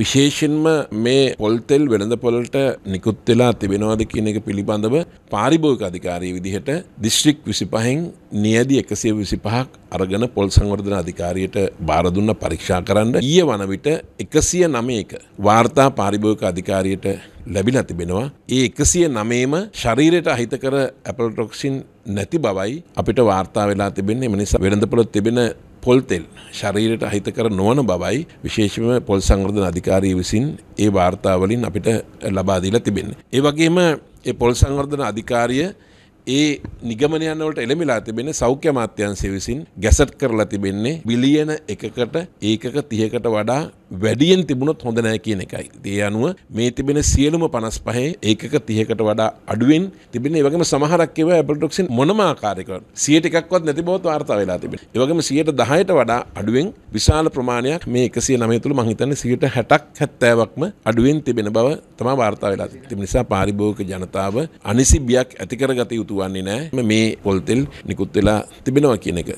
විශේෂෙන්ම මේ පොල්තෙල් වෙළඳ පොලට නිකුත් වෙලා තිබෙනවාද කියන එක පිළිබඳව පාරිභෝගික අධිකාරී විදිහට දිස්ත්‍රික් 25න් නියදි 125ක් අරගෙන පොල් සංවර්ධන අධිකාරියට බාර දුන්න පරීක්ෂා කරන්න ඊයේ වන විට 109ක වාර්තා පාරිභෝගික අධිකාරියට ලැබිලා තිබෙනවා. ඒ 109ම ශරීරයට අහිතකර ඇපලොටොක්සින් නැති බවයි අපිට වාර්තා වෙලා තිබෙන්නේ. එම නිසා වෙළඳපොළ තිබෙන පොල්තෙල් ශරීරයට අහිතකර නොවන බවයි විශේෂම පොල් සංවර්ධන අධිකාරී විසින් ඒ වාර්තාවලින් අපිට ලබාදීලා තිබෙන. ඒ වගේම ඒ පොල් සංවර්ධන අධිකාරිය ඒ නිගමනයන්නවලට එළමිලා තිබෙන සෞඛ්‍ය මාත්‍යන්සේ විසින් ගැසට් කරලා තිබෙන්නේ බිලියන එකකට ඒකක තියකට වඩා වැඩියෙන් තිබුණොත් හොඳ නෑ කියන එකයි. ඒ අනුව මේ තිබෙන සියලුම 55 ඒකක 30කට වඩා අඩුවෙන් තිබෙන ඒ වගේම සමහරක් ඒවා ඇපල් ටොක්සින් මොනම ආකාරයකවත් 100ට එකක්වත් නැති බවත් වාර්තා වෙලා තිබෙනවා. ඒ වගේම 110ට වඩා අඩුවෙන් විශාල ප්‍රමාණයක් මේ 109 තුළ මම හිතන්නේ 160ක් 70ක්ම අඩුවෙන් තිබෙන බව තමයි වාර්තා වෙලා තිබෙන්නේ. ඒ නිසා පාරිභෝගික ජනතාව අනිසි බියක් ඇති කරගත යුතු වන්නේ නැහැ. මේ පොල්තෙල් නිකුත් වෙලා තිබෙනවා කියන එක.